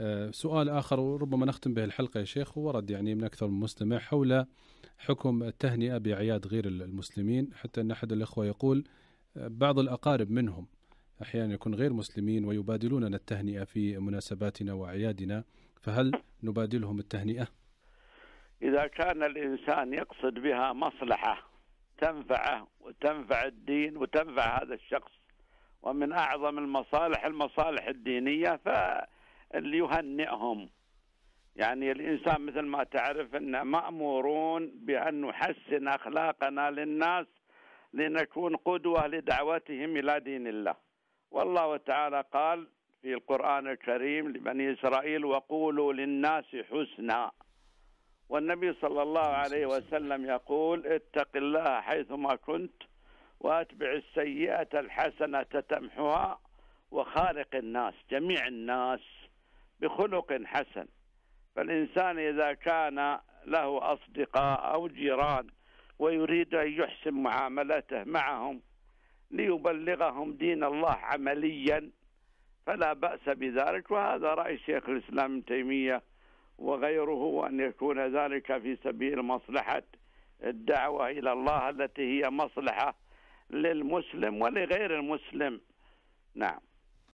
آه، سؤال آخر وربما نختم به الحلقة يا شيخ ورد يعني من أكثر من مستمع حول حكم التهنئة بأعياد غير المسلمين حتى أن أحد الأخوة يقول آه، بعض الأقارب منهم أحيانا يكون غير مسلمين ويبادلوننا التهنئة في مناسباتنا وأعيادنا فهل نبادلهم التهنئة؟ إذا كان الإنسان يقصد بها مصلحة تنفعه وتنفع الدين وتنفع هذا الشخص ومن أعظم المصالح المصالح الدينية ف اللي يهنئهم يعني الإنسان مثل ما تعرف أن مأمورون بأن نحسن أخلاقنا للناس لنكون قدوة لدعوتهم إلى دين الله والله تعالى قال في القرآن الكريم لبني إسرائيل وقولوا للناس حسنا والنبي صلى الله عليه وسلم يقول اتق الله حيثما كنت واتبع السيئة الحسنة تمحها وخالق الناس جميع الناس بخلق حسن فالإنسان إذا كان له أصدقاء أو جيران ويريد أن يحسن معاملته معهم ليبلغهم دين الله عمليا فلا بأس بذلك وهذا رأي شيخ الإسلام ابن تيمية وغيره أن يكون ذلك في سبيل مصلحة الدعوة إلى الله التي هي مصلحة للمسلم ولغير المسلم نعم